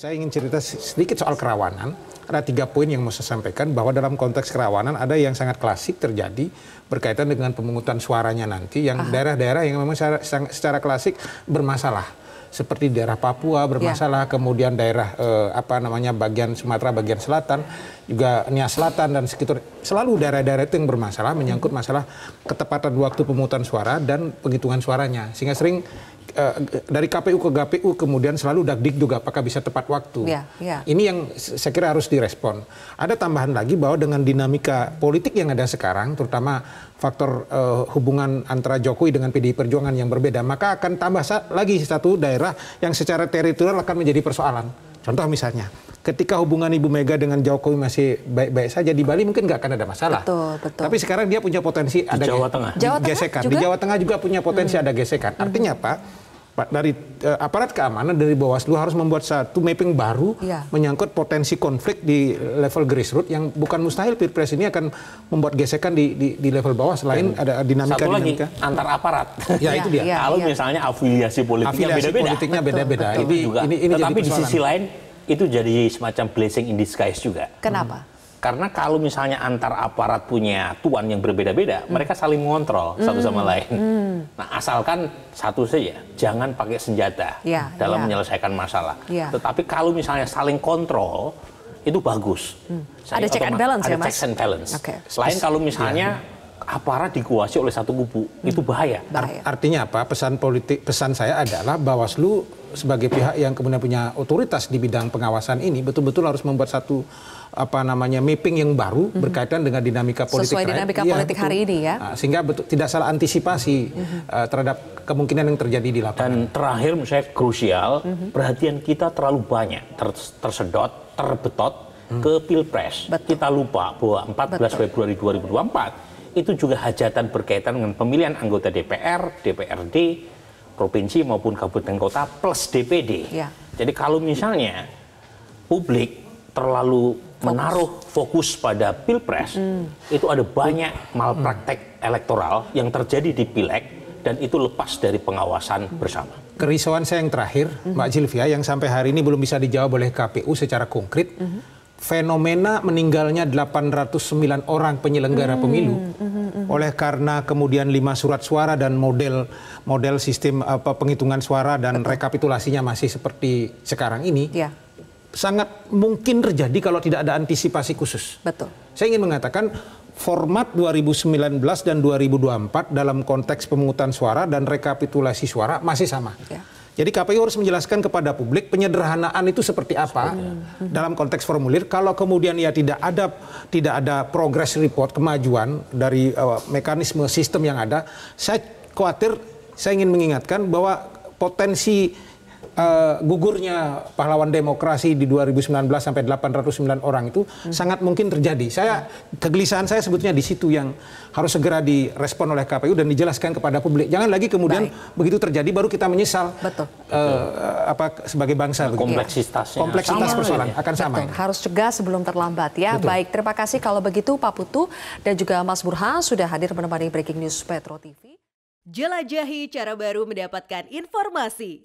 Saya ingin cerita sedikit soal kerawanan. Ada tiga poin yang mau saya sampaikan bahwa dalam konteks kerawanan ada yang sangat klasik terjadi berkaitan dengan pemungutan suaranya nanti yang daerah-daerah yang memang secara, secara klasik bermasalah seperti daerah Papua bermasalah, ya. kemudian daerah eh, apa namanya bagian Sumatera bagian selatan juga Nia Selatan dan sekitar selalu daerah-daerah itu yang bermasalah menyangkut masalah ketepatan waktu pemungutan suara dan penghitungan suaranya sehingga sering Eh, dari KPU ke KPU kemudian selalu dagdik juga apakah bisa tepat waktu. Ya, ya. Ini yang saya kira harus direspon. Ada tambahan lagi bahwa dengan dinamika politik yang ada sekarang, terutama faktor uh, hubungan antara Jokowi dengan PDI Perjuangan yang berbeda, maka akan tambah lagi satu daerah yang secara teritorial akan menjadi persoalan. Contoh misalnya ketika hubungan Ibu Mega dengan Jokowi masih baik-baik saja di Bali mungkin nggak akan ada masalah. Betul, betul. Tapi sekarang dia punya potensi di ada Jawa Tengah. Jawa Tengah gesekan. Juga? Di Jawa Tengah juga punya potensi hmm. ada gesekan. Hmm. Artinya apa? Dari uh, aparat keamanan dari Bawaslu harus membuat satu mapping baru ya. menyangkut potensi konflik di level grassroots yang bukan mustahil Pilpres ini akan membuat gesekan di di, di level bawah selain ya. ada dinamika satu lagi dinamika. antar aparat. Ya, ya itu dia. Ya, Kalau ya. misalnya afiliasi politiknya beda-beda. Ini, ini, ini Tetapi di sisi lain itu jadi semacam blessing in disguise juga. Kenapa? Hmm. Karena kalau misalnya antar aparat punya tuan yang berbeda-beda, hmm. mereka saling mengontrol hmm. satu sama hmm. lain. Hmm. Nah, asalkan satu saja, jangan pakai senjata ya, dalam ya. menyelesaikan masalah. Ya. Tetapi kalau misalnya saling kontrol, itu bagus. Hmm. ada check and balance ada ya, Mas? Ada check and balance. Okay. Selain kalau ya. misalnya aparat dikuasai oleh satu kubu hmm. itu bahaya. artinya apa? Pesan politik pesan saya adalah Bawaslu sebagai pihak yang kemudian punya otoritas di bidang pengawasan ini betul-betul harus membuat satu apa namanya mapping yang baru -hmm. berkaitan dengan dinamika politik sesuai dinamika iya, politik ya, hari ini ya nah, sehingga betul, tidak salah antisipasi -hmm. uh, terhadap kemungkinan yang terjadi di lapangan dan terakhir menurut saya krusial -hmm. perhatian kita terlalu banyak ter tersedot terbetot hmm. ke pilpres Betul. kita lupa bahwa 14 Betul. Februari 2024 itu juga hajatan berkaitan dengan pemilihan anggota DPR, DPRD, provinsi maupun kabupaten kota plus DPD. Ya. Jadi kalau misalnya publik terlalu fokus. menaruh fokus pada pilpres, hmm. itu ada banyak malpraktek hmm. elektoral yang terjadi di pileg dan itu lepas dari pengawasan hmm. bersama. Kerisauan saya yang terakhir, -hmm. Mbak Silvia, yang sampai hari ini belum bisa dijawab oleh KPU secara konkret. -hmm fenomena meninggalnya 809 orang penyelenggara hmm, pemilu. Hmm, hmm, hmm. Oleh karena kemudian lima surat suara dan model model sistem apa penghitungan suara dan rekapitulasinya masih seperti sekarang ini. Ya. Sangat mungkin terjadi kalau tidak ada antisipasi khusus. Betul. Saya ingin mengatakan format 2019 dan 2024 dalam konteks pemungutan suara dan rekapitulasi suara masih sama. Ya jadi KPU harus menjelaskan kepada publik penyederhanaan itu seperti apa Sebenarnya. Hmm. dalam konteks formulir. Kalau kemudian ya tidak ada tidak ada progress report kemajuan dari uh, mekanisme sistem yang ada, saya khawatir saya ingin mengingatkan bahwa potensi Eh, gugurnya pahlawan demokrasi di 2019 sampai 809 orang itu hmm. sangat mungkin terjadi. Saya kegelisahan saya sebetulnya di situ yang harus segera direspon oleh KPU dan dijelaskan kepada publik. Jangan lagi kemudian Baik. begitu terjadi baru kita menyesal. Betul. Uh, apa sebagai bangsa nah, kompleksitasnya. Kompleksitas persoalan ya. akan sama. Betul. Harus cegah sebelum terlambat ya. Betul. Baik, terima kasih kalau begitu Pak Putu dan juga Mas Burhan sudah hadir menemani Breaking News Petro TV. Jelajahi cara baru mendapatkan informasi.